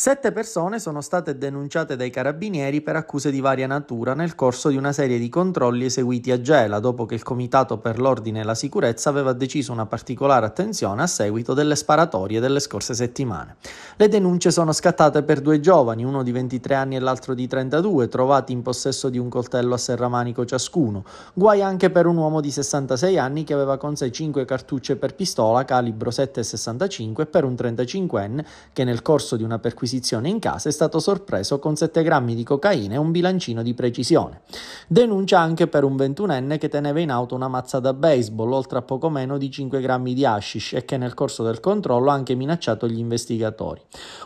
Sette persone sono state denunciate dai carabinieri per accuse di varia natura nel corso di una serie di controlli eseguiti a Gela dopo che il Comitato per l'Ordine e la Sicurezza aveva deciso una particolare attenzione a seguito delle sparatorie delle scorse settimane. Le denunce sono scattate per due giovani, uno di 23 anni e l'altro di 32, trovati in possesso di un coltello a serramanico ciascuno. Guai anche per un uomo di 66 anni che aveva con sé 5 cartucce per pistola calibro 7,65 e per un 35enne che nel corso di una perquisizione perquisizione in casa è stato sorpreso con 7 grammi di cocaina e un bilancino di precisione. Denuncia anche per un ventunenne che teneva in auto una mazza da baseball, oltre a poco meno di 5 grammi di hashish e che nel corso del controllo ha anche minacciato gli investigatori.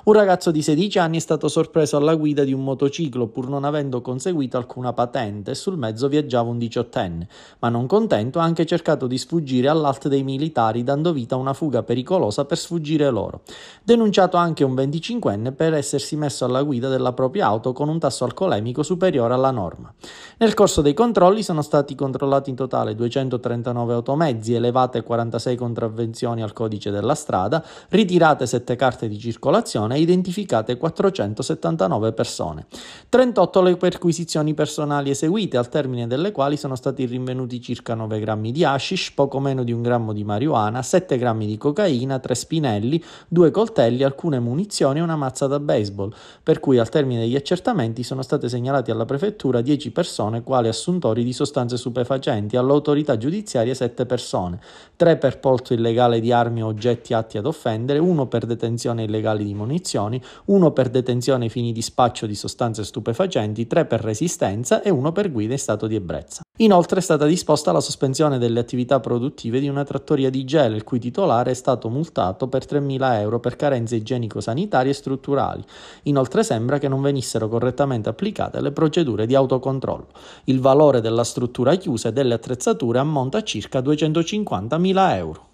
Un ragazzo di 16 anni è stato sorpreso alla guida di un motociclo pur non avendo conseguito alcuna patente e sul mezzo viaggiava un diciottenne, ma non contento ha anche cercato di sfuggire all'alt dei militari dando vita a una fuga pericolosa per sfuggire loro. Denunciato anche un 25enne ventenne per essersi messo alla guida della propria auto con un tasso alcolemico superiore alla norma. Nel corso dei controlli sono stati controllati in totale 239 automezzi, elevate 46 contravvenzioni al codice della strada, ritirate 7 carte di circolazione e identificate 479 persone. 38 le perquisizioni personali eseguite, al termine delle quali sono stati rinvenuti circa 9 grammi di hashish, poco meno di un grammo di marijuana, 7 grammi di cocaina, 3 spinelli, 2 coltelli, alcune munizioni e una mazza mazza da baseball, per cui al termine degli accertamenti sono state segnalate alla prefettura 10 persone quali assuntori di sostanze stupefacenti, all'autorità giudiziaria 7 persone, 3 per porto illegale di armi o oggetti atti ad offendere, 1 per detenzione illegale di munizioni, 1 per detenzione ai fini di spaccio di sostanze stupefacenti, 3 per resistenza e 1 per guida in stato di ebbrezza. Inoltre è stata disposta la sospensione delle attività produttive di una trattoria di Gela, il cui titolare è stato multato per 3.000 euro per carenze igienico-sanitarie e strutturali. Inoltre sembra che non venissero correttamente applicate le procedure di autocontrollo. Il valore della struttura chiusa e delle attrezzature ammonta a circa 250.000 euro.